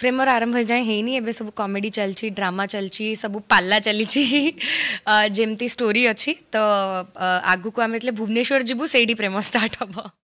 framer आरंभ जाए है सब कमेडी चलती ड्रामा चलती सब पाला चली जमी स्टोरी अच्छी तो आगे आम भुवनेश्वर जीव से प्रेम स्टार्ट हम